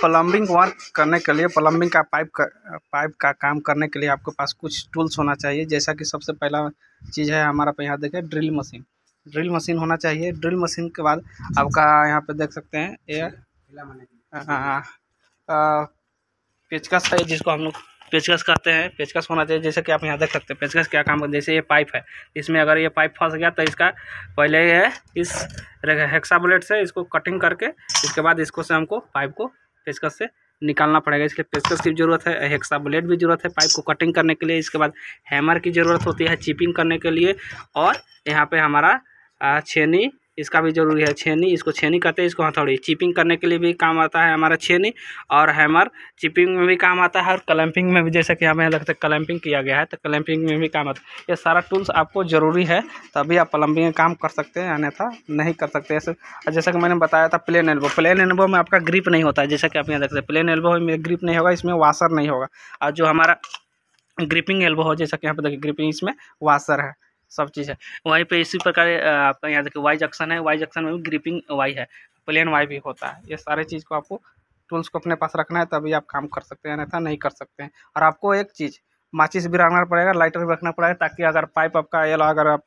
Plumbing work करने के लिए प्लम्बिंग का पाइप का पाइप का काम करने के लिए आपके पास कुछ टूल्स होना चाहिए जैसा कि सबसे पहला चीज़ है हमारा यहाँ देखें ड्रिल मशीन ड्रिल मशीन होना चाहिए ड्रिल मशीन के बाद आपका यहाँ पे देख सकते हैं ये हाँ, हाँ, हाँ। पेचकस है जिसको हम लोग पेचकस कहते हैं पेचकस होना चाहिए जैसे कि आप यहाँ देख सकते हैं पेचकस क्या काम करते जैसे ये पाइप है इसमें अगर ये पाइप फंस गया तो इसका पहले ये इस हेक्सा बुलेट से इसको कटिंग करके इसके बाद इसको से हमको पाइप को पेचकस से निकालना पड़ेगा इसलिए पेचकस की ज़रूरत है हेक्सा बुलेट भी ज़रूरत है पाइप को कटिंग करने के लिए इसके बाद हैमर की ज़रूरत होती है चिपिंग करने के लिए और यहाँ पर हमारा छेनी इसका भी जरूरी है छेनी इसको छेनी कहते हैं इसको हथौड़ी चिपिंग करने के लिए भी काम आता है हमारा छेनी और हैमर चिपिंग में भी काम आता है और क्लैंपिंग में भी जैसे कि हमें लगता है क्लैंपिंग किया गया है तो क्लैंपिंग में भी काम आता है ये सारा टूल्स आपको ज़रूरी है तभी आप प्लम्बिंग काम कर सकते हैं अन्यथा नहीं कर सकते ऐसे जैसा कि मैंने बताया था प्लेन एल्बो प्लेन एल्बो में आपका ग्रिप नहीं होता है जैसा कि आप यहाँ देखते हैं प्लेन एल्बो में ग्रिप नहीं होगा इसमें वाशर नहीं होगा और जो हमारा ग्रिपिंग एल्बो हो जैसा कि यहाँ पर देखिए ग्रिपिंग इसमें वाशर है सब चीज़ है वहीं पे इसी प्रकार आपका यहाँ देखिए वाई जंक्शन है वाई जंक्शन में भी ग्रिपिंग वाई है प्लेन वाई भी होता है ये सारे चीज़ को आपको टूल्स को अपने पास रखना है तभी आप काम कर सकते हैं अन्यथा नहीं कर सकते हैं और आपको एक चीज़ माचिस भी रखना पड़ेगा लाइटर भी रखना पड़ेगा ताकि अगर पाइप आपका या अगर आप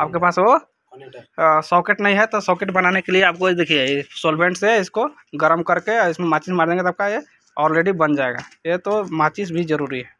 आपके पास हो सॉकेट नहीं है तो सॉकेट बनाने के लिए आपको देखिए सोलवेंट से इसको गर्म करके इसमें माचिस मार देंगे तो आपका ये ऑलरेडी बन जाएगा ये तो माचिस भी ज़रूरी है